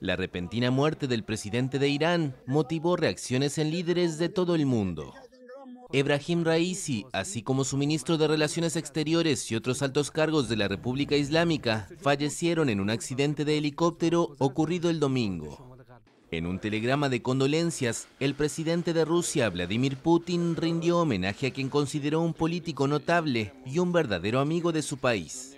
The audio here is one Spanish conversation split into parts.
La repentina muerte del presidente de Irán motivó reacciones en líderes de todo el mundo. Ebrahim Raisi, así como su ministro de Relaciones Exteriores y otros altos cargos de la República Islámica, fallecieron en un accidente de helicóptero ocurrido el domingo. En un telegrama de condolencias, el presidente de Rusia, Vladimir Putin, rindió homenaje a quien consideró un político notable y un verdadero amigo de su país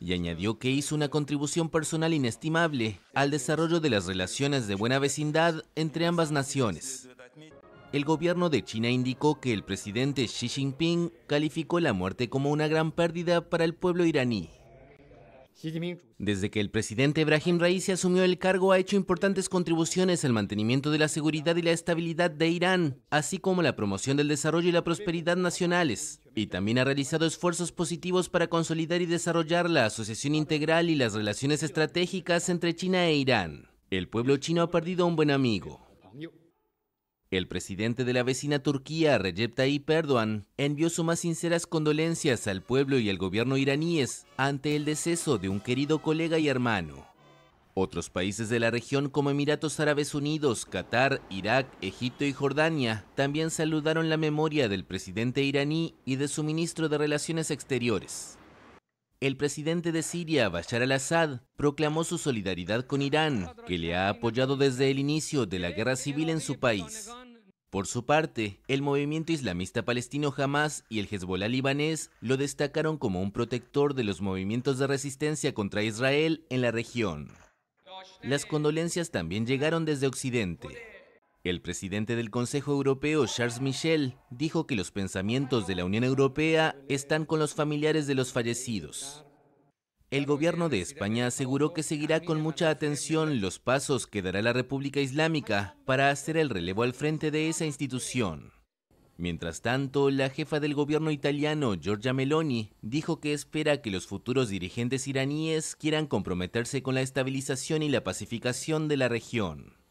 y añadió que hizo una contribución personal inestimable al desarrollo de las relaciones de buena vecindad entre ambas naciones. El gobierno de China indicó que el presidente Xi Jinping calificó la muerte como una gran pérdida para el pueblo iraní. Desde que el presidente Ibrahim Raisi asumió el cargo ha hecho importantes contribuciones al mantenimiento de la seguridad y la estabilidad de Irán, así como la promoción del desarrollo y la prosperidad nacionales y también ha realizado esfuerzos positivos para consolidar y desarrollar la asociación integral y las relaciones estratégicas entre China e Irán. El pueblo chino ha perdido a un buen amigo. El presidente de la vecina Turquía, Recep Tayyip Erdogan, envió sus más sinceras condolencias al pueblo y al gobierno iraníes ante el deceso de un querido colega y hermano. Otros países de la región como Emiratos Árabes Unidos, Qatar, Irak, Egipto y Jordania también saludaron la memoria del presidente iraní y de su ministro de Relaciones Exteriores. El presidente de Siria, Bashar al-Assad, proclamó su solidaridad con Irán, que le ha apoyado desde el inicio de la guerra civil en su país. Por su parte, el movimiento islamista palestino Hamas y el Hezbollah libanés lo destacaron como un protector de los movimientos de resistencia contra Israel en la región. Las condolencias también llegaron desde Occidente. El presidente del Consejo Europeo, Charles Michel, dijo que los pensamientos de la Unión Europea están con los familiares de los fallecidos. El gobierno de España aseguró que seguirá con mucha atención los pasos que dará la República Islámica para hacer el relevo al frente de esa institución. Mientras tanto, la jefa del gobierno italiano, Giorgia Meloni, dijo que espera que los futuros dirigentes iraníes quieran comprometerse con la estabilización y la pacificación de la región.